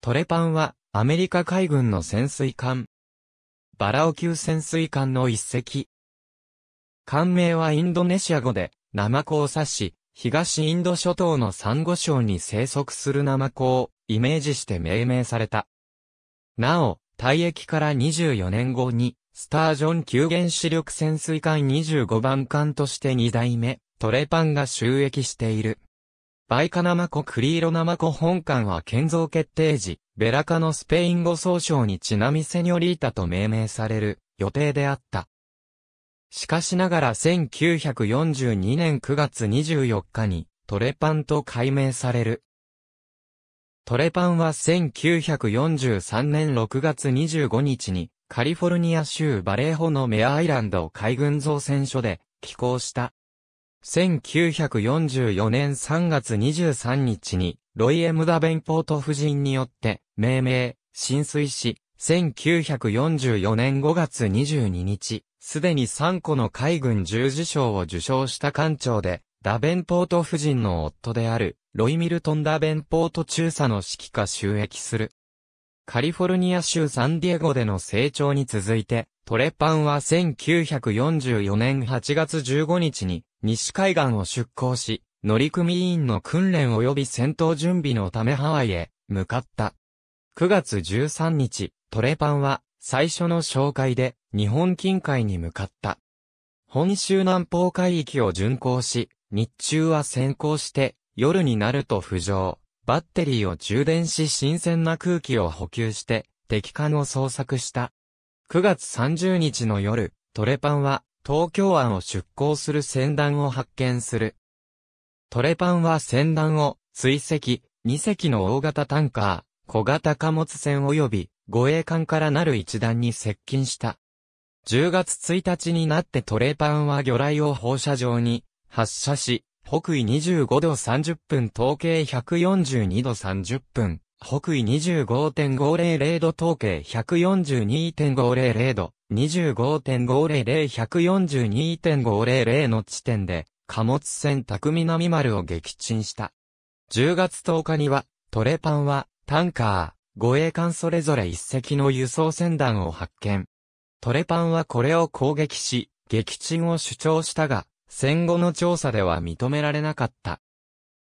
トレパンは、アメリカ海軍の潜水艦。バラオ級潜水艦の一隻。艦名はインドネシア語で、ナマコを指し、東インド諸島のサンゴ礁に生息するナマコをイメージして命名された。なお、退役から24年後に、スタージョン級原子力潜水艦25番艦として2代目、トレパンが収益している。バイカナマコクリーロナマコ本館は建造決定時、ベラカのスペイン語総称にちなみセニョリータと命名される予定であった。しかしながら1942年9月24日にトレパンと改名される。トレパンは1943年6月25日にカリフォルニア州バレーホのメアイランド海軍造船所で寄港した1944年3月23日に、ロイ・エムダ・ベンポート夫人によって、命名、浸水し、1944年5月22日、すでに3個の海軍十字章を受賞した艦長で、ダベンポート夫人の夫である、ロイ・ミルトン・ダベンポート中佐の指揮下収益する。カリフォルニア州サンディエゴでの成長に続いて、トレパンは1944年8月15日に西海岸を出港し、乗組員の訓練及び戦闘準備のためハワイへ向かった。9月13日、トレパンは最初の紹介で日本近海に向かった。本州南方海域を巡航し、日中は先行して夜になると浮上。バッテリーを充電し新鮮な空気を補給して敵艦を捜索した。9月30日の夜、トレパンは東京湾を出港する船団を発見する。トレパンは船団を追跡、2隻の大型タンカー、小型貨物船及び護衛艦からなる一団に接近した。10月1日になってトレパンは魚雷を放射状に発射し、北緯25度30分、統計142度30分、北緯25.500度、統計142.500度、25.500-142.500の地点で、貨物船匠南丸を撃沈した。10月10日には、トレパンは、タンカー、護衛艦それぞれ一隻の輸送船団を発見。トレパンはこれを攻撃し、撃沈を主張したが、戦後の調査では認められなかった。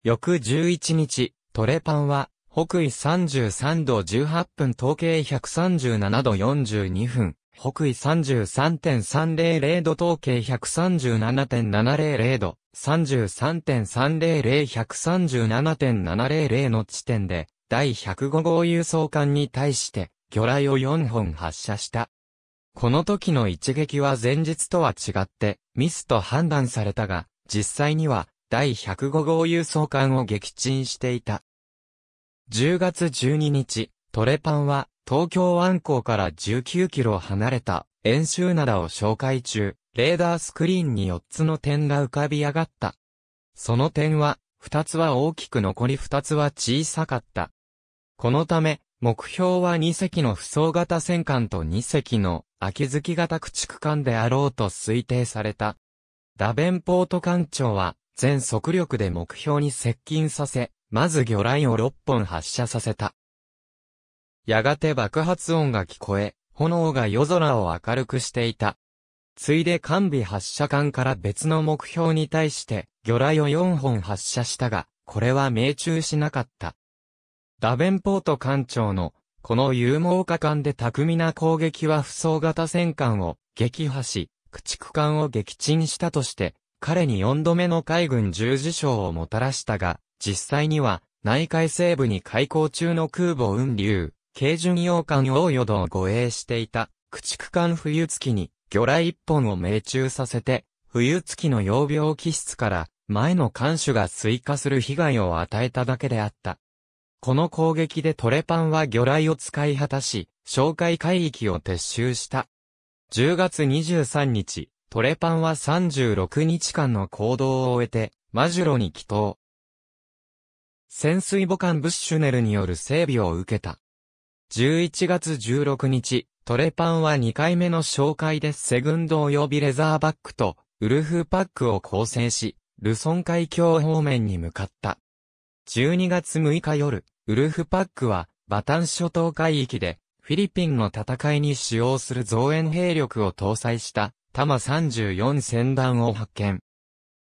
翌11日、トレパンは、北緯33度18分、東経137度42分、北緯33.300度統計137.700度、33.300137.700の地点で、第105号輸送艦に対して、魚雷を4本発射した。この時の一撃は前日とは違って、ミスと判断されたが、実際には、第105号輸送艦を撃沈していた。10月12日、トレパンは、東京湾港から19キロ離れた、遠州灘を紹介中、レーダースクリーンに4つの点が浮かび上がった。その点は、2つは大きく残り2つは小さかった。このため、目標は2隻の不走型戦艦と2隻の秋月型駆逐艦であろうと推定された。ダベンポート艦長は、全速力で目標に接近させ、まず魚雷を6本発射させた。やがて爆発音が聞こえ、炎が夜空を明るくしていた。ついで完備発射艦から別の目標に対して、魚雷を4本発射したが、これは命中しなかった。ダベンポート艦長の、この有毛果艦で巧みな攻撃は不走型戦艦を撃破し、駆逐艦を撃沈したとして、彼に4度目の海軍十字章をもたらしたが、実際には、内海西部に開港中の空母運流、軽巡洋艦大淀を護衛していた、駆逐艦冬月に、魚雷一本を命中させて、冬月の養病気質から、前の艦首が追加する被害を与えただけであった。この攻撃でトレパンは魚雷を使い果たし、哨戒海域を撤収した。10月23日、トレパンは36日間の行動を終えて、マジュロに帰島。潜水母艦ブッシュネルによる整備を受けた。11月16日、トレパンは2回目の紹介でセグンド及びレザーバックとウルフパックを構成し、ルソン海峡方面に向かった。12月6日夜、ウルフパックはバタン諸島海域でフィリピンの戦いに使用する増援兵力を搭載したタマ34船団を発見。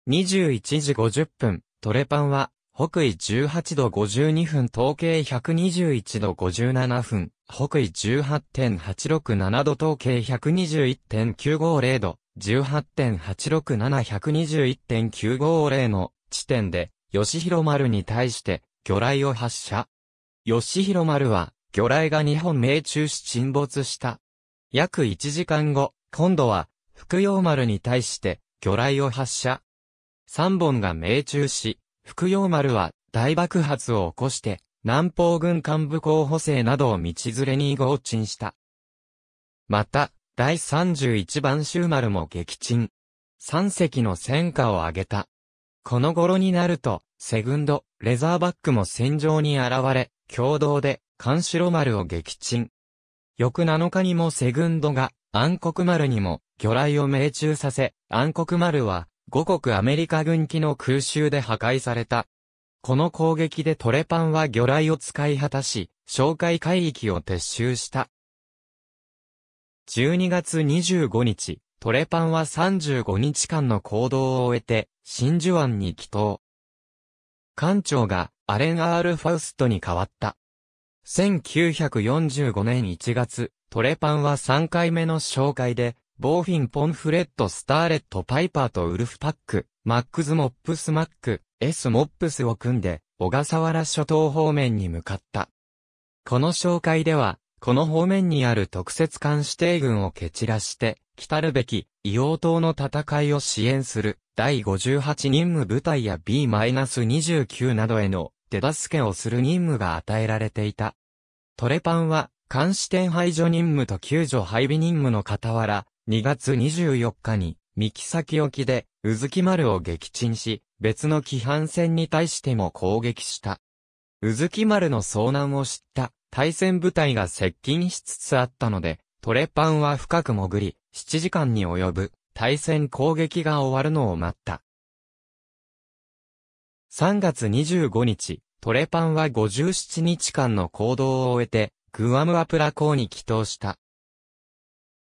21時50分、トレパンは北緯18度52分、東経121度57分、北緯18.867度、東経121.950度、18.867121.950の地点で、吉広丸に対して、魚雷を発射。吉広丸は、魚雷が日本命中し沈没した。約1時間後、今度は、福洋丸に対して、魚雷を発射。3本が命中し、福陽丸は大爆発を起こして、南方軍幹部候補生などを道連れに合沈した。また、第31番州丸も撃沈。三隻の戦果を上げた。この頃になると、セグンド、レザーバックも戦場に現れ、共同で、監視路丸を撃沈。翌7日にもセグンドが、暗黒丸にも、魚雷を命中させ、暗黒丸は、五国アメリカ軍機の空襲で破壊された。この攻撃でトレパンは魚雷を使い果たし、哨戒海域を撤収した。12月25日、トレパンは35日間の行動を終えて、真珠湾に帰島。艦長がアレン・アール・ファウストに変わった。1945年1月、トレパンは3回目の紹介で、ボーフィン・ポンフレット・スターレット・パイパーとウルフ・パック、マックズ・モップス・マック、S・ モップスを組んで、小笠原諸島方面に向かった。この紹介では、この方面にある特設艦指定軍を蹴散らして、来るべき、硫黄島の戦いを支援する、第58任務部隊や B-29 などへの手助けをする任務が与えられていた。トレパンは、監視点排除任務と救助配備任務の傍ら、2月24日に、三木先沖で、うずき丸を撃沈し、別の規範船に対しても攻撃した。うずき丸の遭難を知った対戦部隊が接近しつつあったので、トレパンは深く潜り、7時間に及ぶ対戦攻撃が終わるのを待った。3月25日、トレパンは57日間の行動を終えて、グアムアプラ港に帰投した。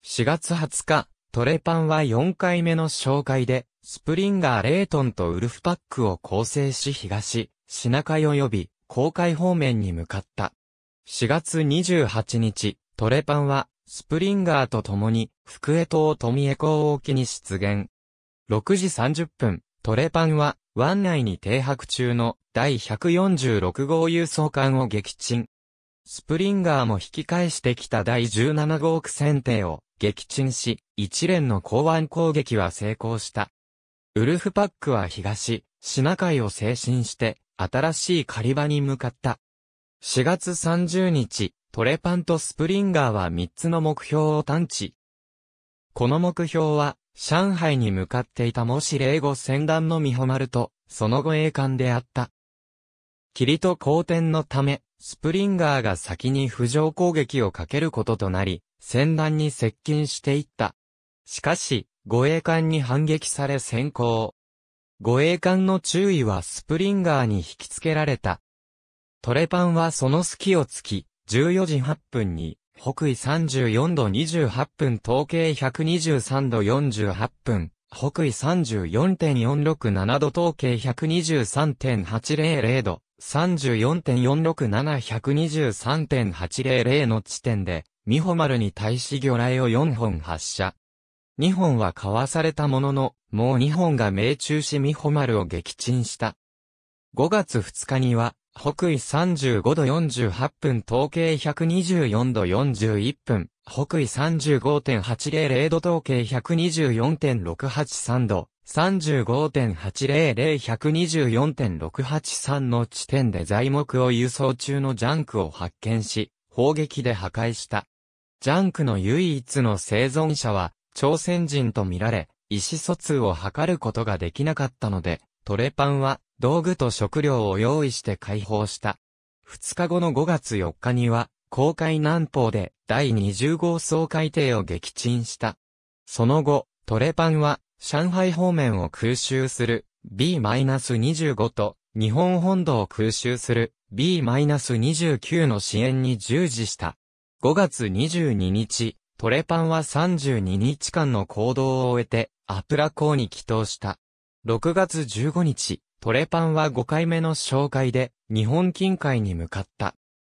4月20日、トレパンは4回目の紹介で、スプリンガー・レイトンとウルフパックを構成し東、品海及び、公海方面に向かった。4月28日、トレパンは、スプリンガーと共に、福江島富江港沖に出現。6時30分、トレパンは、湾内に停泊中の第146号輸送艦を撃沈。スプリンガーも引き返してきた第17号苦戦艇を撃沈し、一連の港湾攻撃は成功した。ウルフパックは東、シナ海を精神して、新しい狩り場に向かった。4月30日、トレパンとスプリンガーは3つの目標を探知。この目標は、上海に向かっていたもし霊語戦団の美穂丸と、その後栄冠であった。霧と好天のため、スプリンガーが先に浮上攻撃をかけることとなり、戦乱に接近していった。しかし、護衛艦に反撃され先行。護衛艦の注意はスプリンガーに引き付けられた。トレパンはその隙をつき、14時8分に、北緯34度28分、統計123度48分、北緯34.467度、統計123.800度、34.467、123.800の地点で、美穂丸に対し魚雷を4本発射。2本はかわされたものの、もう2本が命中し美穂丸を撃沈した。5月2日には、北緯35度48分、統計124度41分、北緯35.800度統計124.683度、35.800124.683の地点で材木を輸送中のジャンクを発見し、砲撃で破壊した。ジャンクの唯一の生存者は、朝鮮人と見られ、意思疎通を図ることができなかったので、トレパンは道具と食料を用意して解放した。2日後の5月4日には、公海南方で第20号総海艇を撃沈した。その後、トレパンは上海方面を空襲する B-25 と日本本土を空襲する B-29 の支援に従事した。5月22日、トレパンは32日間の行動を終えて、アプラ港に帰投した。6月15日、トレパンは5回目の紹介で、日本近海に向かった。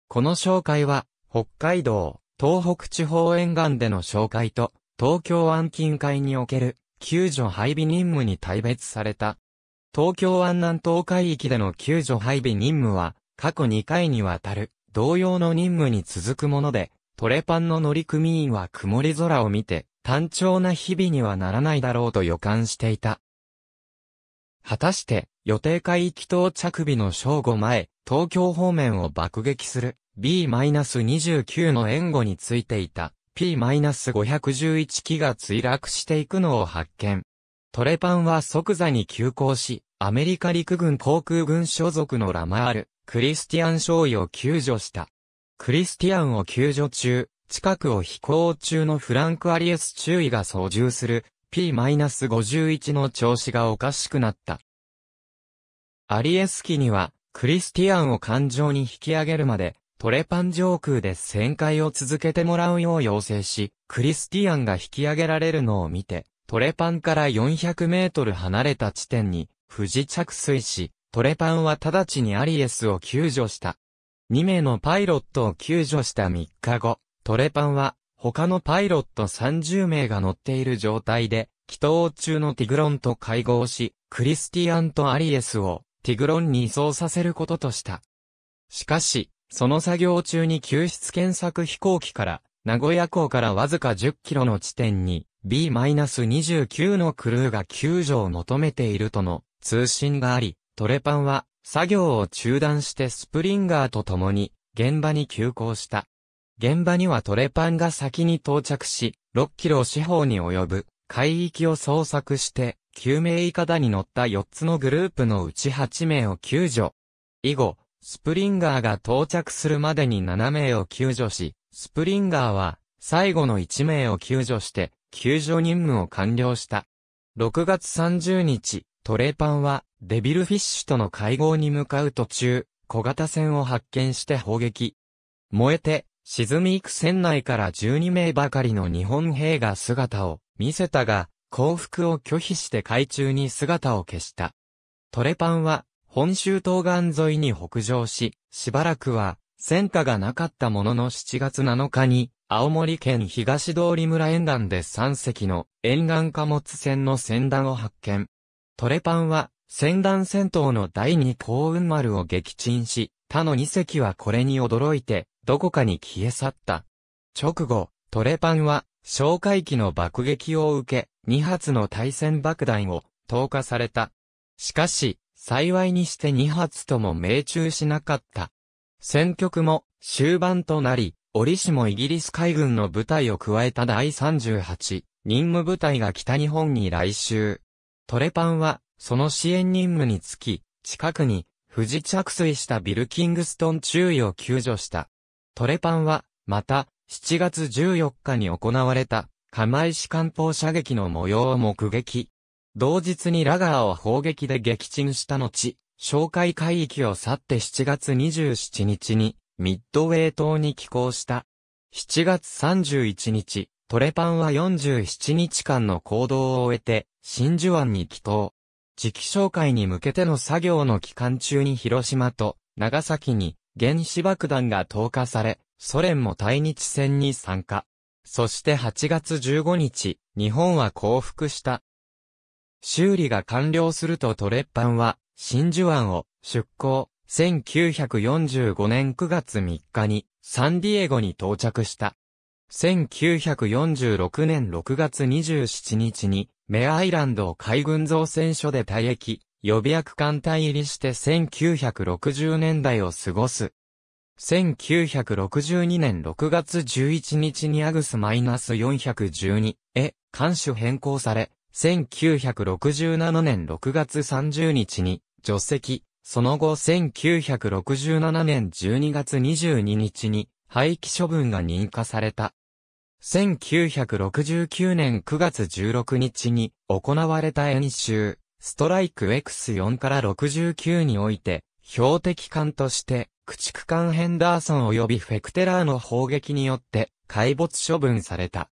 この紹介は、北海道、東北地方沿岸での紹介と、東京湾近海における、救助配備任務に大別された。東京湾南東海域での救助配備任務は、過去2回にわたる、同様の任務に続くもので、トレパンの乗組員は曇り空を見て、単調な日々にはならないだろうと予感していた。果たして、予定海域到着日の正午前、東京方面を爆撃する B-29 の援護についていた P-511 機が墜落していくのを発見。トレパンは即座に急行し、アメリカ陸軍航空軍所属のラマール、クリスティアン少尉を救助した。クリスティアンを救助中、近くを飛行中のフランク・アリエス中尉が操縦する P-51 の調子がおかしくなった。アリエス機には、クリスティアンを艦上に引き上げるまで、トレパン上空で旋回を続けてもらうよう要請し、クリスティアンが引き上げられるのを見て、トレパンから400メートル離れた地点に、不時着水し、トレパンは直ちにアリエスを救助した。2名のパイロットを救助した3日後、トレパンは、他のパイロット30名が乗っている状態で、祈祷中のティグロンと会合し、クリスティアンとアリエスを、ティグロンに移送させることとした。しかし、その作業中に救出検索飛行機から、名古屋港からわずか10キロの地点に、B-29 のクルーが救助を求めているとの通信があり、トレパンは作業を中断してスプリンガーと共に現場に急行した。現場にはトレパンが先に到着し、6キロ四方に及ぶ海域を捜索して、救命いかだに乗った4つのグループのうち8名を救助。以後、スプリンガーが到着するまでに7名を救助し、スプリンガーは最後の1名を救助して、救助任務を完了した。6月30日、トレパンはデビルフィッシュとの会合に向かう途中、小型船を発見して砲撃。燃えて、沈み行く船内から12名ばかりの日本兵が姿を見せたが、降伏を拒否して海中に姿を消した。トレパンは、本州東岸沿いに北上し、しばらくは、戦火がなかったものの7月7日に、青森県東通村沿岸で3隻の沿岸貨物船の船団を発見。トレパンは戦団戦闘の第二幸運丸を撃沈し、他の二隻はこれに驚いて、どこかに消え去った。直後、トレパンは、哨戒機の爆撃を受け、二発の対戦爆弾を投下された。しかし、幸いにして二発とも命中しなかった。戦局も終盤となり、折しもイギリス海軍の部隊を加えた第38任務部隊が北日本に来襲。トレパンはその支援任務につき、近くに、富士着水したビルキングストン中尉を救助した。トレパンは、また、7月14日に行われた、釜石艦砲射撃の模様を目撃。同日にラガーを砲撃で撃沈した後、哨戒海域を去って7月27日に、ミッドウェイ島に寄港した。7月31日、トレパンは47日間の行動を終えて、真珠湾に帰島。時期紹介に向けての作業の期間中に広島と長崎に原子爆弾が投下され、ソ連も対日戦に参加。そして8月15日、日本は降伏した。修理が完了するとトレッパンは、真珠湾を出港、1945年9月3日にサンディエゴに到着した。1946年6月27日にメアイランド海軍造船所で退役、予備役艦隊入りして1960年代を過ごす。1962年6月11日にアグスマイナス -412 へ艦種変更され、1967年6月30日に除籍、その後1967年12月22日に廃棄処分が認可された。1969年9月16日に行われた演習、ストライク X4 から69において、標的艦として、駆逐艦ヘンダーソン及びフェクテラーの砲撃によって、海没処分された。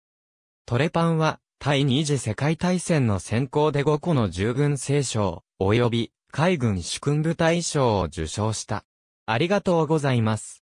トレパンは、第二次世界大戦の先行で5個の従軍聖賞、及び海軍主君部隊賞を受賞した。ありがとうございます。